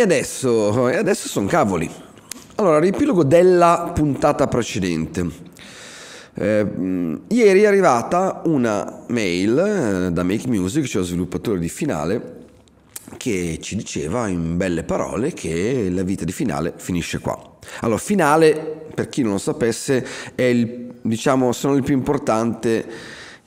E adesso, e adesso sono cavoli. Allora, riepilogo della puntata precedente. Eh, ieri è arrivata una mail eh, da Make Music, cioè lo sviluppatore di Finale, che ci diceva in belle parole che la vita di Finale finisce qua. Allora, Finale, per chi non lo sapesse, è il, diciamo, se non il più importante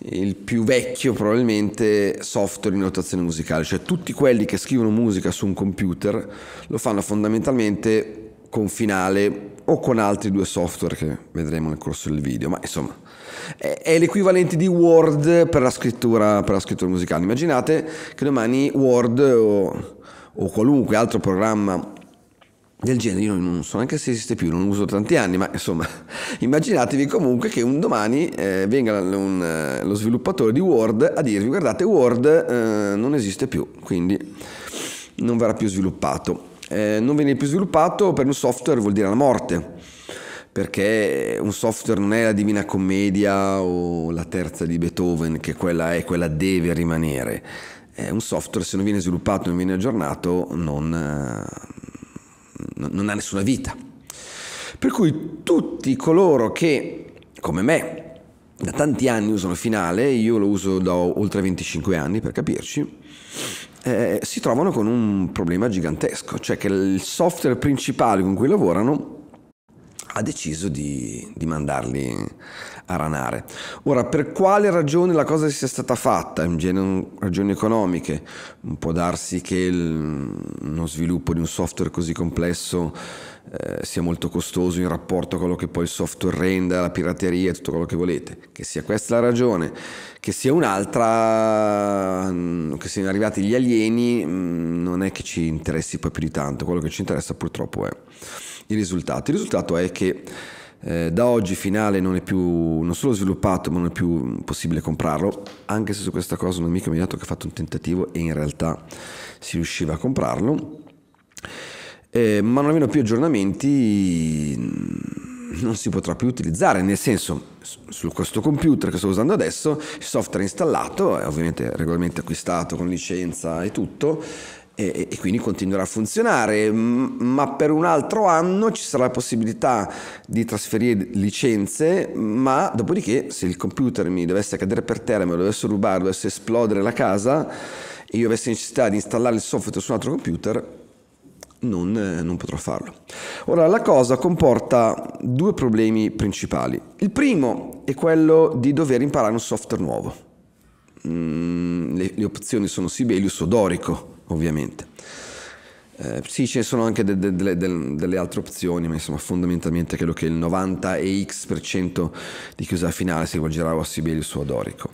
il più vecchio probabilmente software di notazione musicale, cioè tutti quelli che scrivono musica su un computer lo fanno fondamentalmente con Finale o con altri due software che vedremo nel corso del video, ma insomma è l'equivalente di Word per la scrittura, per la scrittura musicale. Immaginate che domani Word o, o qualunque altro programma del genere, io non so neanche se esiste più, non uso tanti anni, ma insomma, immaginatevi comunque che un domani eh, venga un, eh, lo sviluppatore di Word a dirvi guardate Word eh, non esiste più, quindi non verrà più sviluppato. Eh, non viene più sviluppato per un software vuol dire la morte, perché un software non è la Divina Commedia o la terza di Beethoven, che quella è, quella deve rimanere. Eh, un software se non viene sviluppato, non viene aggiornato, non eh, non ha nessuna vita. Per cui tutti coloro che, come me, da tanti anni usano finale, io lo uso da oltre 25 anni per capirci, eh, si trovano con un problema gigantesco, cioè che il software principale con cui lavorano ha deciso di, di, mandarli a ranare. Ora, per quale ragione la cosa sia stata fatta? In genere ragioni economiche, può darsi che il, uno sviluppo di un software così complesso eh, sia molto costoso in rapporto a quello che poi il software renda, la pirateria, tutto quello che volete. Che sia questa la ragione, che sia un'altra, mm, che siano arrivati gli alieni, mm, non è che ci interessi poi più di tanto, quello che ci interessa purtroppo è i risultati. Il risultato è che eh, da oggi finale non è più non solo sviluppato ma non è più possibile comprarlo, anche se su questa cosa un amico mi ha dato che ha fatto un tentativo e in realtà si riusciva a comprarlo. Eh, ma non avendo più aggiornamenti mm, non si potrà più utilizzare, nel senso su questo computer che sto usando adesso il software installato, è ovviamente regolarmente acquistato con licenza e tutto, e, e, quindi continuerà a funzionare, ma per un altro anno ci sarà la possibilità di trasferire licenze, ma dopodiché se il computer mi dovesse cadere per terra, me lo dovesse rubare, dovesse esplodere la casa e io avessi necessità di installare il software su un altro computer, non, non potrò farlo. Ora, la cosa comporta due problemi principali. Il primo è quello di dover imparare un software nuovo. Mm, le, le opzioni sono Sibelius o Dorico ovviamente. Eh, sì, ne sono anche de, de, de, delle altre opzioni, ma insomma fondamentalmente credo che il 90 e x% per cento di chiusura finale si rivolgerà a Sibelius o a Dorico.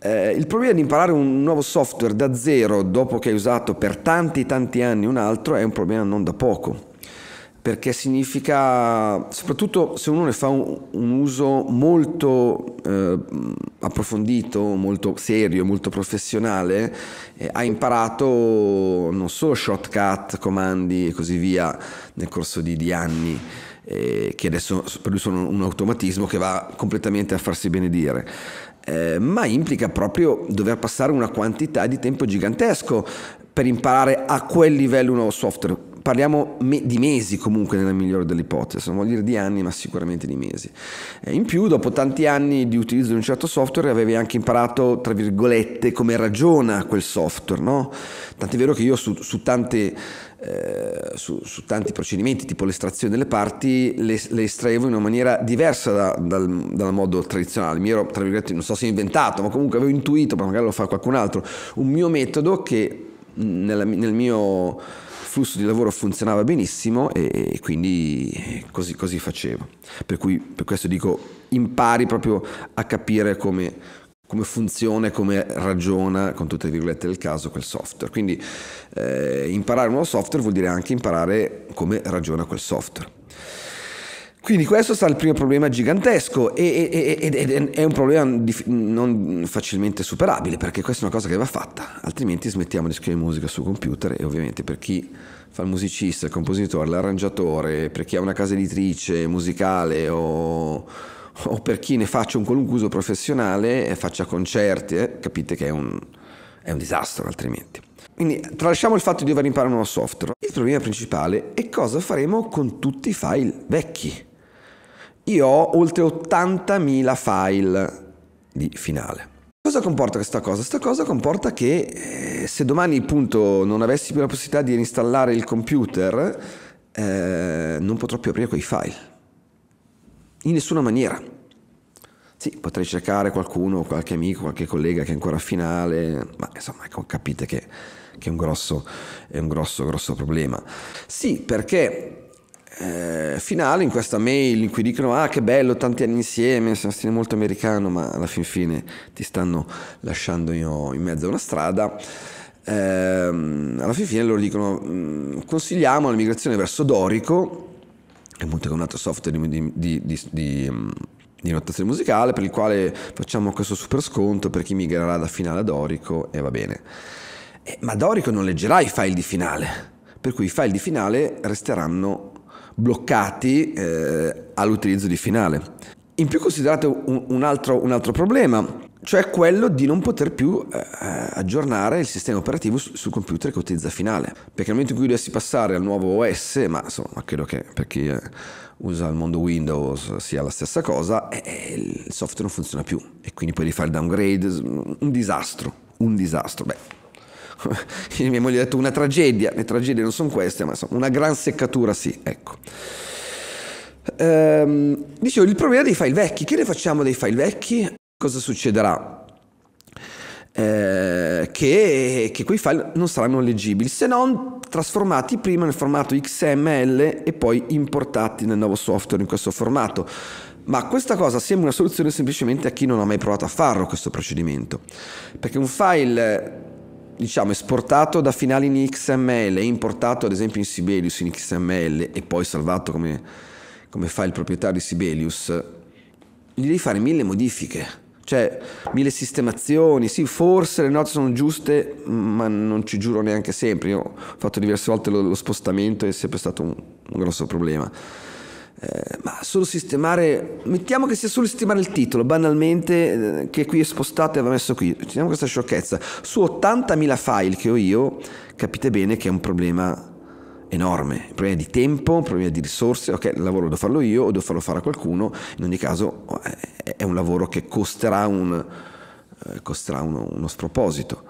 Eh, il problema di imparare un nuovo software da zero dopo che hai usato per tanti tanti anni un altro è un problema non da poco perché significa, soprattutto se uno ne fa un, un uso molto eh, approfondito, molto serio, molto professionale, eh, ha imparato non solo shortcut, comandi e così via nel corso di, di anni, eh, che adesso per lui sono un automatismo che va completamente a farsi benedire, eh, ma implica proprio dover passare una quantità di tempo gigantesco per imparare a quel livello un nuovo software parliamo me- di mesi comunque nella migliore delle ipotesi, non voglio dire di anni ma sicuramente di mesi. Eh, in più dopo tanti anni di utilizzo di un certo software avevi anche imparato tra virgolette come ragiona quel software, no? Tant'è vero che io su, su tante... Eh, su, su, tanti procedimenti tipo l'estrazione delle parti le, le estraevo in una maniera diversa da, dal, dal, modo tradizionale mi ero tra virgolette non so se inventato ma comunque avevo intuito ma magari lo fa qualcun altro un mio metodo che mm, nella, nel mio flusso di lavoro funzionava benissimo e, quindi eh, così, così facevo. Per, cui, per questo dico, impari proprio a capire come, come funziona e come ragiona, con tutte le virgolette del caso, quel software. Quindi eh, imparare un nuovo software vuol dire anche imparare come ragiona quel software. Quindi questo sta il primo problema gigantesco ed è un problema non facilmente superabile perché questa è una cosa che va fatta, altrimenti smettiamo di scrivere musica su computer e ovviamente per chi fa il musicista, il compositore, l'arrangiatore, per chi ha una casa editrice, musicale o, o per chi ne faccia un qualunque uso professionale e faccia concerti, eh, capite che è un, è un disastro altrimenti. Quindi tralasciamo il fatto di dover imparare un nuovo software. Il problema principale è cosa faremo con tutti i file vecchi io ho oltre 80.000 file di finale. Cosa comporta questa cosa? Questa cosa comporta che eh, se domani appunto non avessi più la possibilità di installare il computer, eh, non potrò più aprire quei file. In nessuna maniera. Sì, potrei cercare qualcuno, qualche amico, qualche collega che è ancora a finale, ma insomma ecco, capite che, che è un grosso, è un grosso, grosso problema. Sì, perché eh, finale in questa mail in cui dicono ah che bello tanti anni insieme sono un stile molto americano ma alla fin fine ti stanno lasciando io in mezzo a una strada eh, alla fin fine loro dicono mm, consigliamo la migrazione verso Dorico che è un altro software di, di, di, di mm, di notazione musicale per il quale facciamo questo super sconto per chi migrerà da finale a Dorico e va bene. Eh, ma Dorico non leggerà i file di finale, per cui i file di finale resteranno bloccati eh, all'utilizzo di finale. In più considerate un, un, altro, un altro problema, cioè quello di non poter più eh, aggiornare il sistema operativo su, sul computer che utilizza finale. Perché nel momento in cui dovessi passare al nuovo OS, ma insomma credo che per chi eh, usa il mondo Windows sia la stessa cosa, eh, eh il software non funziona più e quindi puoi devi fare il downgrade, un disastro, un disastro. Beh, mia moglie ha detto una tragedia, le tragedie non sono queste, ma insomma, una gran seccatura sì, ecco. Ehm, dicevo, il problema dei file vecchi, che ne facciamo dei file vecchi? Cosa succederà? Eh, che, che, quei file non saranno leggibili se non trasformati prima nel formato XML e poi importati nel nuovo software in questo formato. Ma questa cosa sembra una soluzione semplicemente a chi non ha mai provato a farlo questo procedimento, perché un file diciamo, esportato da finali in XML e importato ad esempio in Sibelius in XML e poi salvato come, come fa il proprietario di Sibelius, gli devi fare mille modifiche cioè mille sistemazioni, sì forse le note sono giuste ma non ci giuro neanche sempre, io ho fatto diverse volte lo, lo spostamento e è sempre stato un, un grosso problema. Eh, ma solo sistemare, mettiamo che sia solo sistemare il titolo, banalmente, eh, che qui è spostato e va messo qui, teniamo questa sciocchezza, su 80.000 file che ho io, capite bene che è un problema enorme, un problema di tempo, un problema di risorse, ok, il lavoro devo farlo io o devo farlo fare a qualcuno, in ogni caso eh, è un lavoro che costerà un eh, costerà uno, uno, sproposito.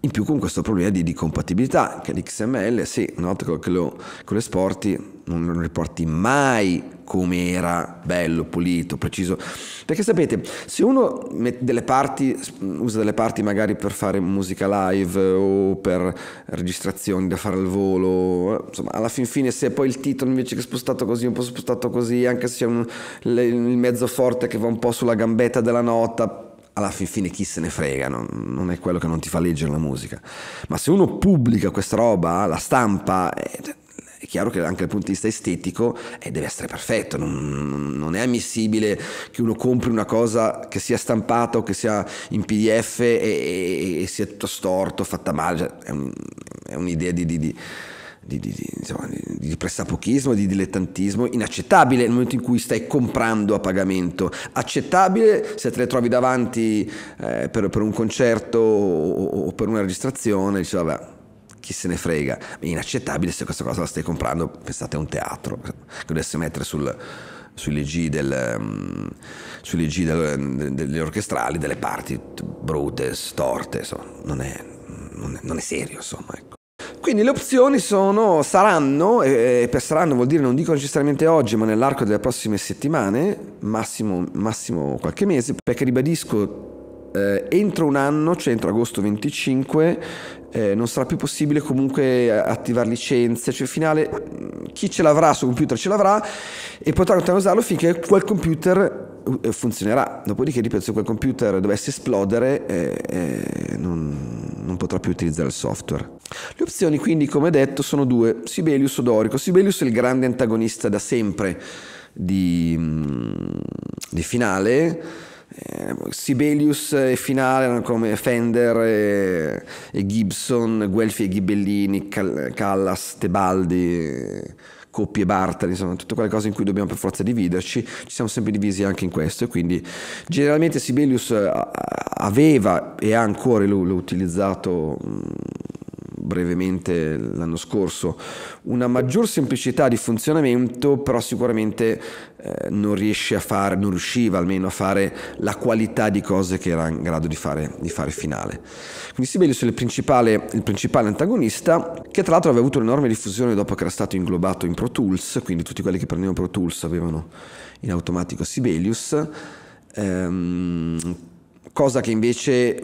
In più con questo problema di, di compatibilità, che l'XML, sì, una volta che lo, che lo esporti, non lo riporti mai come era bello, pulito, preciso. Perché sapete, se uno mette delle parti, usa delle parti magari per fare musica live eh, o per registrazioni da fare al volo, eh, insomma, alla fin fine se poi il titolo invece che spostato così, un po' spostato così, anche se c'è un, il mezzo forte che va un po' sulla gambetta della nota, alla fin fine chi se ne frega, non, non, è quello che non ti fa leggere la musica. Ma se uno pubblica questa roba, la stampa, è, eh, è chiaro che anche dal punto di vista estetico eh, deve essere perfetto, non, non, è ammissibile che uno compri una cosa che sia stampata o che sia in PDF e, e, e sia tutto storto, fatta male, cioè, è, un, è un'idea di, di, di di, di, di, insomma, di, pressapochismo, di dilettantismo inaccettabile nel momento in cui stai comprando a pagamento, accettabile se te le trovi davanti eh, per, per, un concerto o, o, per una registrazione, dici vabbè chi se ne frega, è inaccettabile se questa cosa la stai comprando, pensate a un teatro che dovesse mettere sul, sulle G, del, mm, sulle G del, delle orchestrali delle parti brutte, storte, insomma, non, è, non, è, non è serio insomma ecco. Quindi le opzioni sono, saranno, e per saranno vuol dire non dico necessariamente oggi, ma nell'arco delle prossime settimane, massimo, massimo qualche mese, perché ribadisco eh, entro un anno, cioè entro agosto 25, eh, non sarà più possibile comunque attivare licenze, cioè finale mm, chi ce l'avrà sul computer ce l'avrà e potrà continuare a usarlo finché quel computer eh, funzionerà. Dopodiché, ripeto, se quel computer dovesse esplodere, eh, eh non non potrà più utilizzare il software. Le opzioni quindi, come detto, sono due, Sibelius o Dorico. Sibelius è il grande antagonista da sempre di, mm, di finale. Eh, Sibelius e Finale erano come Fender e, e Gibson, Guelfi e Ghibellini, Callas, Tebaldi coppie, barter, insomma, tutte quelle cose in cui dobbiamo per forza dividerci, ci siamo sempre divisi anche in questo e quindi generalmente Sibelius eh, aveva e ha ancora, l'ho utilizzato mm, brevemente l'anno scorso, una maggior semplicità di funzionamento, però sicuramente eh, non riesce a fare, non riusciva almeno a fare la qualità di cose che era in grado di fare, di fare finale. Quindi Sibelius è il principale, il principale antagonista, che tra l'altro aveva avuto un'enorme diffusione dopo che era stato inglobato in Pro Tools, quindi tutti quelli che prendevano Pro Tools avevano in automatico Sibelius. Ehm, cosa che invece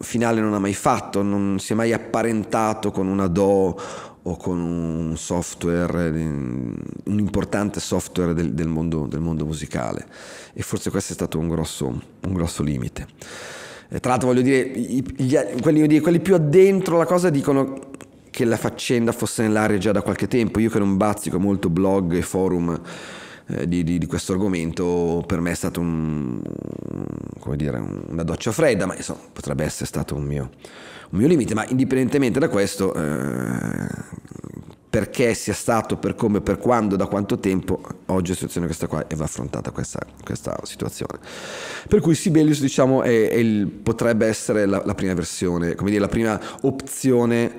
Finale non ha mai fatto, non si è mai apparentato con una DO o con un software, eh, un importante software del, del, mondo, del mondo, musicale e forse questo è stato un grosso, un grosso limite. E tra l'altro voglio dire, gli, quelli, dire, quelli più addentro la cosa dicono che la faccenda fosse nell'aria già da qualche tempo, io che non bazzico molto blog e forum eh, di, di, di questo argomento per me è stato un, come dire, una doccia fredda, ma insomma potrebbe essere stato un mio, un mio limite, ma indipendentemente da questo, eh, perché sia stato, per come, per quando, da quanto tempo, oggi è situazione questa qua e va affrontata questa, questa situazione. Per cui Sibelius diciamo è, è il, potrebbe essere la, la prima versione, come dire, la prima opzione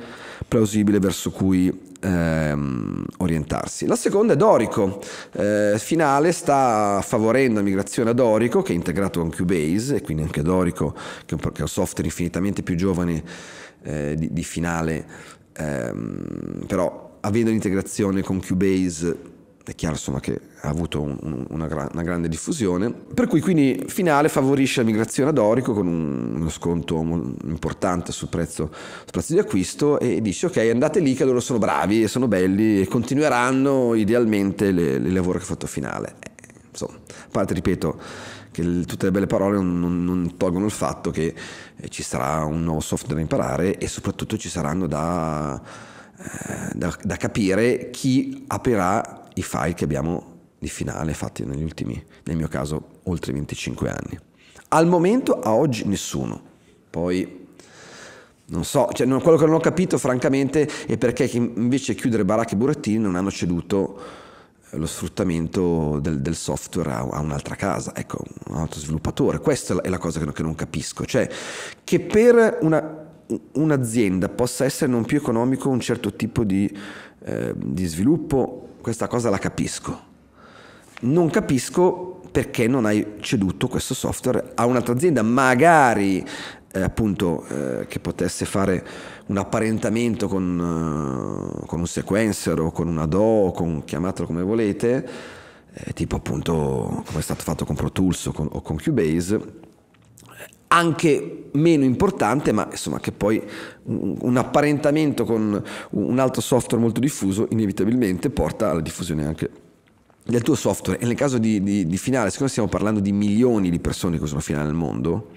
plausibile verso cui ehm, orientarsi. La seconda è Dorico, eh, finale sta favorendo la migrazione a Dorico che è integrato con Cubase e quindi anche Dorico che è un software infinitamente più giovane eh, di, di, finale, ehm, però avendo l'integrazione con Cubase è chiaro insomma che ha avuto un, un, una, gra- una, grande diffusione. Per cui quindi Finale favorisce la migrazione ad Orico con un, uno sconto importante sul prezzo, sul prezzo, di acquisto e dice ok andate lì che loro sono bravi e sono belli e continueranno idealmente il lavoro che ha fatto Finale. Eh, insomma, a parte ripeto che le, tutte le belle parole non, non, non tolgono il fatto che eh, ci sarà un nuovo software da imparare e soprattutto ci saranno da, eh, da, da capire chi aprirà i file che abbiamo di finale fatti negli ultimi, nel mio caso, oltre 25 anni. Al momento, a oggi, nessuno. Poi non so, cioè, quello che non ho capito francamente è perché invece chiudere baracche e burattini non hanno ceduto eh, lo sfruttamento del, del software a, a, un'altra casa, ecco, un altro sviluppatore. Questa è la cosa che, non, che non capisco, cioè che per una, un'azienda possa essere non più economico un certo tipo di, eh, di sviluppo, questa cosa la capisco, non capisco perché non hai ceduto questo software a un'altra azienda, magari eh, appunto eh, che potesse fare un apparentamento con, eh, con, un sequencer o con una DO, con, chiamatelo come volete, eh, tipo appunto come è stato fatto con Pro Tools o con, o con Cubase, anche meno importante, ma insomma che poi un, un, apparentamento con un altro software molto diffuso inevitabilmente porta alla diffusione anche del tuo software e nel caso di, di, di finale, siccome stiamo parlando di milioni di persone che usano finale nel mondo,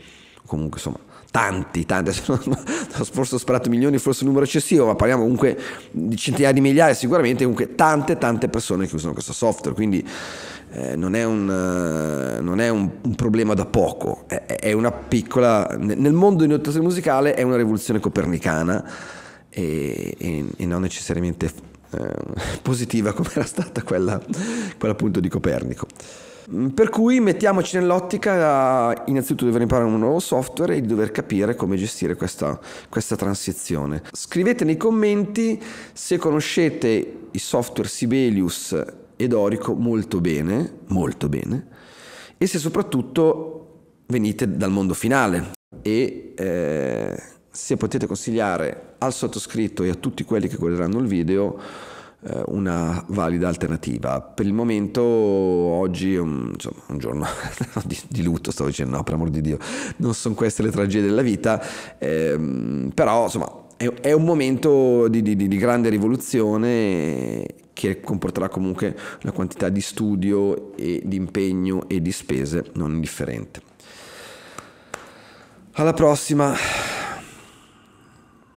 comunque insomma tanti, tanti, forse ho sparato milioni, forse un numero eccessivo, ma parliamo comunque di centinaia di migliaia sicuramente, comunque tante, tante persone che usano questo software, quindi eh, non è, un, eh, non è un, un, problema da poco, è, è una piccola, nel mondo di notazione musicale è una rivoluzione copernicana e, e, e non necessariamente Ehm, positiva come era stata quella, quella appunto di Copernico. Mm, per cui mettiamoci nell'ottica innanzitutto di dover imparare un nuovo software e di dover capire come gestire questa, questa transizione. Scrivete nei commenti se conoscete i software Sibelius ed Orico molto bene, molto bene, e se soprattutto venite dal mondo finale e eh, se potete consigliare al sottoscritto e a tutti quelli che guarderanno il video eh, una valida alternativa. Per il momento oggi è un, insomma, un giorno di, di, lutto, sto dicendo, no, per amor di Dio, non sono queste le tragedie della vita, ehm, però insomma è, è, un momento di, di, di grande rivoluzione che comporterà comunque una quantità di studio e di impegno e di spese non indifferente. Alla prossima!